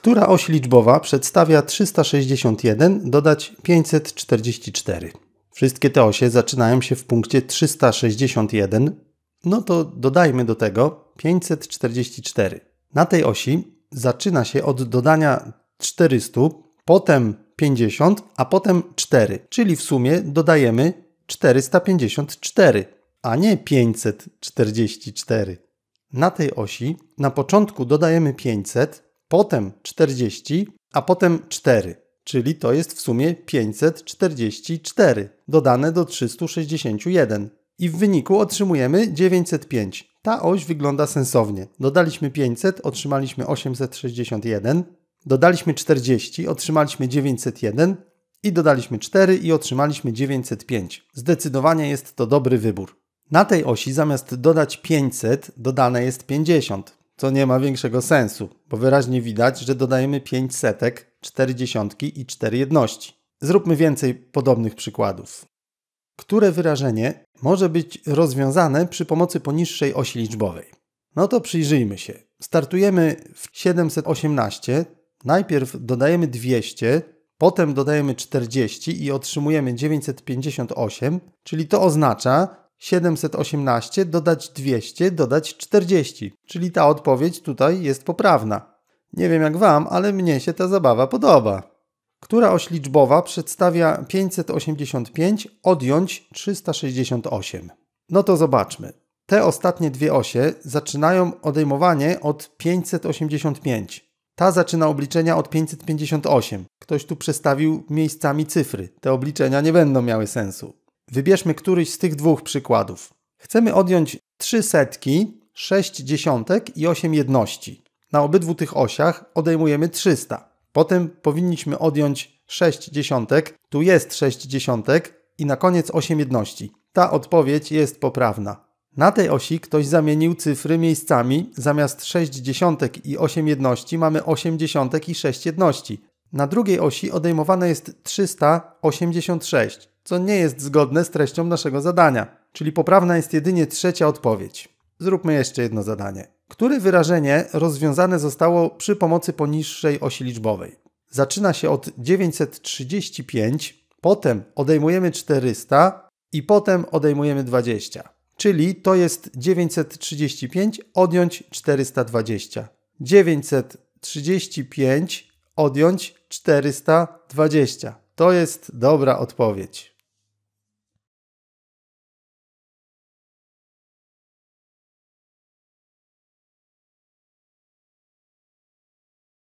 Która oś liczbowa przedstawia 361 dodać 544? Wszystkie te osie zaczynają się w punkcie 361. No to dodajmy do tego 544. Na tej osi zaczyna się od dodania 400, potem 50, a potem 4, czyli w sumie dodajemy 454, a nie 544. Na tej osi na początku dodajemy 500, potem 40, a potem 4, czyli to jest w sumie 544 dodane do 361. I w wyniku otrzymujemy 905. Ta oś wygląda sensownie. Dodaliśmy 500, otrzymaliśmy 861, dodaliśmy 40, otrzymaliśmy 901 i dodaliśmy 4 i otrzymaliśmy 905. Zdecydowanie jest to dobry wybór. Na tej osi zamiast dodać 500 dodane jest 50 co nie ma większego sensu, bo wyraźnie widać, że dodajemy 5 setek, 4 dziesiątki i 4 jedności. Zróbmy więcej podobnych przykładów. Które wyrażenie może być rozwiązane przy pomocy poniższej osi liczbowej? No to przyjrzyjmy się. Startujemy w 718, najpierw dodajemy 200, potem dodajemy 40 i otrzymujemy 958, czyli to oznacza, 718 dodać 200 dodać 40, czyli ta odpowiedź tutaj jest poprawna. Nie wiem jak Wam, ale mnie się ta zabawa podoba. Która oś liczbowa przedstawia 585 odjąć 368? No to zobaczmy. Te ostatnie dwie osie zaczynają odejmowanie od 585. Ta zaczyna obliczenia od 558. Ktoś tu przestawił miejscami cyfry. Te obliczenia nie będą miały sensu. Wybierzmy któryś z tych dwóch przykładów. Chcemy odjąć 3 setki, 6 dziesiątek i 8 jedności. Na obydwu tych osiach odejmujemy 300. Potem powinniśmy odjąć 6 dziesiątek, tu jest 6 dziesiątek i na koniec 8 jedności. Ta odpowiedź jest poprawna. Na tej osi ktoś zamienił cyfry miejscami, zamiast 6 dziesiątek i 8 jedności mamy 8 dziesiątek i 6 jedności. Na drugiej osi odejmowane jest 386 co nie jest zgodne z treścią naszego zadania, czyli poprawna jest jedynie trzecia odpowiedź. Zróbmy jeszcze jedno zadanie. Które wyrażenie rozwiązane zostało przy pomocy poniższej osi liczbowej? Zaczyna się od 935, potem odejmujemy 400 i potem odejmujemy 20. Czyli to jest 935 odjąć 420. 935 odjąć 420. To jest dobra odpowiedź.